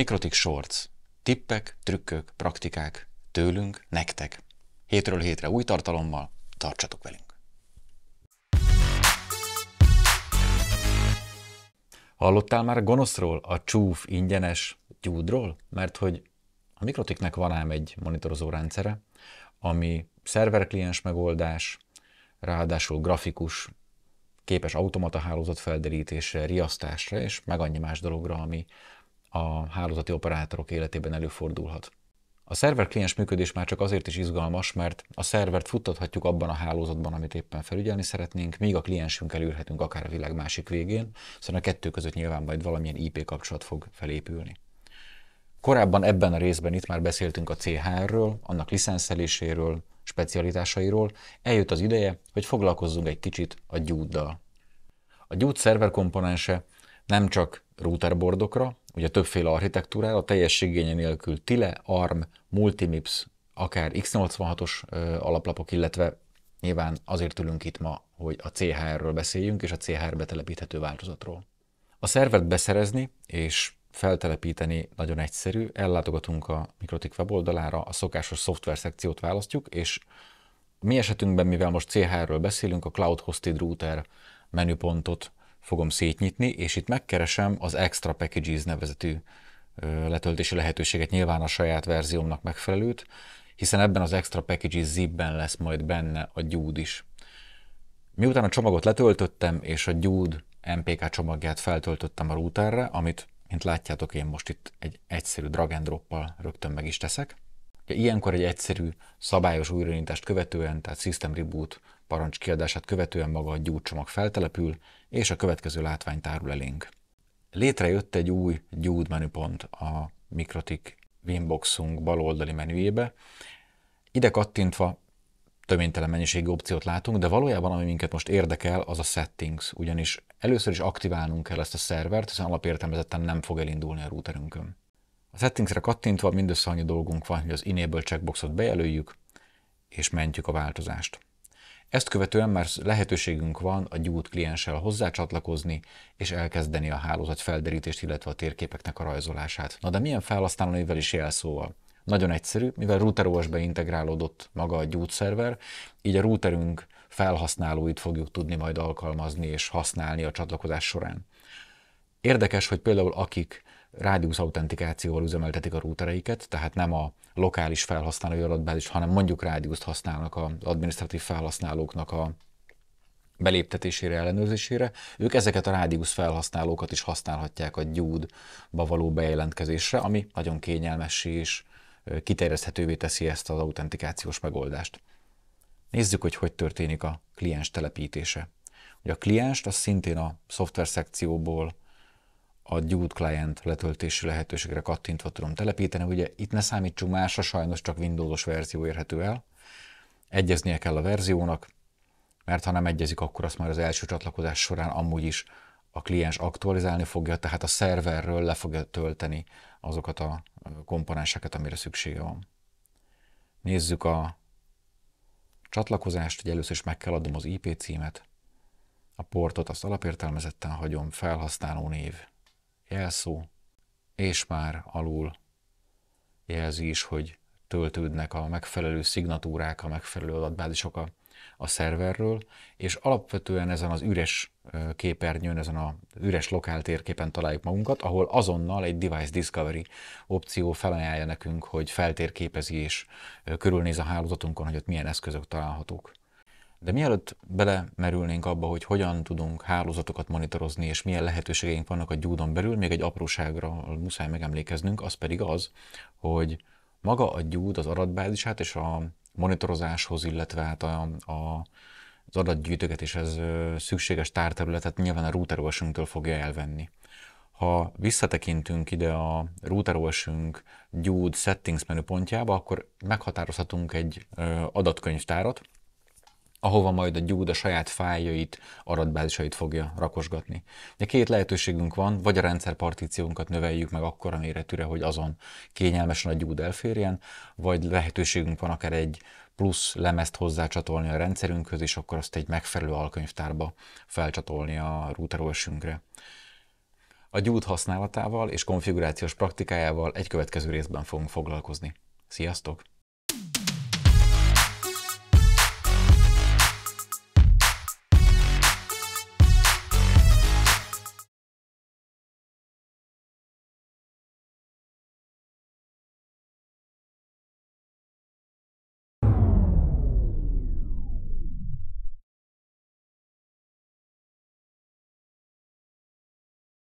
Mikrotik Shorts. Tippek, trükkök, praktikák. Tőlünk, nektek. Hétről hétre új tartalommal. Tartsatok velünk! Hallottál már a gonoszról, a csúf ingyenes gyúdról? Mert hogy a Mikrotiknek van ám egy monitorozó rendszere, ami szerverkliens megoldás, ráadásul grafikus, képes automata hálózat felderítésre, riasztásra és meg annyi más dologra, ami a hálózati operátorok életében előfordulhat. A szerver kliens működés már csak azért is izgalmas, mert a szervert futtathatjuk abban a hálózatban, amit éppen felügyelni szeretnénk, míg a kliensünk ülhetünk akár a világ másik végén, hiszen a kettő között nyilván majd valamilyen IP kapcsolat fog felépülni. Korábban ebben a részben itt már beszéltünk a CHR-ről, annak licenszeléséről, specialitásairól, eljött az ideje, hogy foglalkozzunk egy kicsit a gyúddal. A gyúd szerver komponense nem csak routerbordokra, ugye többféle architektúrára, a teljes igénye nélkül Tile, ARM, Multimips, akár x86-os alaplapok, illetve nyilván azért ülünk itt ma, hogy a CHR-ről beszéljünk, és a CHR betelepíthető változatról. A szervert beszerezni és feltelepíteni nagyon egyszerű, ellátogatunk a Mikrotik weboldalára, a szokásos szoftver szekciót választjuk, és mi esetünkben, mivel most CHR-ről beszélünk, a Cloud Hosted Router menüpontot fogom szétnyitni, és itt megkeresem az Extra Packages nevezetű letöltési lehetőséget, nyilván a saját verziómnak megfelelőt, hiszen ebben az Extra Packages zipben lesz majd benne a Gyúd is. Miután a csomagot letöltöttem, és a Gyúd MPK csomagját feltöltöttem a routerre, amit, mint látjátok, én most itt egy egyszerű drag and drop rögtön meg is teszek, Ilyenkor egy egyszerű, szabályos újraindítást követően, tehát System Reboot parancs kiadását követően maga a gyújtcsomag feltelepül, és a következő látvány tárul elénk. Létrejött egy új gyújt menüpont a Mikrotik Winboxunk bal oldali menüjébe. Ide kattintva töménytelen mennyiségű opciót látunk, de valójában ami minket most érdekel, az a settings, ugyanis először is aktiválnunk kell ezt a szervert, hiszen alapértelmezetten nem fog elindulni a routerünkön. A settingsre kattintva mindössze annyi dolgunk van, hogy az Enable checkboxot bejelöljük, és mentjük a változást. Ezt követően már lehetőségünk van a gyújt klienssel hozzácsatlakozni, és elkezdeni a hálózat felderítést, illetve a térképeknek a rajzolását. Na de milyen felhasználóival is jelszóval? Nagyon egyszerű, mivel OS-be integrálódott maga a gyújt szerver, így a routerünk felhasználóit fogjuk tudni majd alkalmazni és használni a csatlakozás során. Érdekes, hogy például akik rádiusz autentikációval üzemeltetik a rútereiket, tehát nem a lokális felhasználói adatbázis, hanem mondjuk rádiuszt használnak az administratív felhasználóknak a beléptetésére, ellenőrzésére. Ők ezeket a rádiusz felhasználókat is használhatják a gyúdba való bejelentkezésre, ami nagyon kényelmes és kiterjeszthetővé teszi ezt az autentikációs megoldást. Nézzük, hogy hogy történik a kliens telepítése. Ugye a klienst az szintén a szoftver szekcióból a Dude Client letöltési lehetőségre kattintva tudom telepíteni. Ugye itt ne számítsunk másra, sajnos csak Windowsos verzió érhető el. Egyeznie kell a verziónak, mert ha nem egyezik, akkor azt már az első csatlakozás során amúgy is a kliens aktualizálni fogja, tehát a szerverről le fogja tölteni azokat a komponenseket, amire szüksége van. Nézzük a csatlakozást, hogy először is meg kell adnom az IP címet, a portot azt alapértelmezetten hagyom, felhasználó név, jelszó, és már alul jelzi is, hogy töltődnek a megfelelő szignatúrák, a megfelelő adatbázisok a, a szerverről, és alapvetően ezen az üres képernyőn, ezen az üres lokál térképen találjuk magunkat, ahol azonnal egy Device Discovery opció felajánlja nekünk, hogy feltérképezi és körülnéz a hálózatunkon, hogy ott milyen eszközök találhatók. De mielőtt belemerülnénk abba, hogy hogyan tudunk hálózatokat monitorozni, és milyen lehetőségeink vannak a gyúdon belül, még egy apróságra muszáj megemlékeznünk, az pedig az, hogy maga a gyúd az adatbázisát és a monitorozáshoz, illetve hát a, a, az adatgyűjtögetéshez szükséges tárterületet nyilván a router OS-ünktől fogja elvenni. Ha visszatekintünk ide a router OS-ünk gyúd settings menüpontjába, akkor meghatározhatunk egy adatkönyvtárat, ahova majd a gyúd a saját fájait, aratbázisait fogja rakosgatni. De két lehetőségünk van, vagy a rendszerpartíciónkat növeljük meg akkora méretűre, hogy azon kényelmesen a gyúd elférjen, vagy lehetőségünk van akár egy plusz lemezt hozzácsatolni a rendszerünkhöz, és akkor azt egy megfelelő alkönyvtárba felcsatolni a router OS-ünkre. A gyúd használatával és konfigurációs praktikájával egy következő részben fogunk foglalkozni. Sziasztok!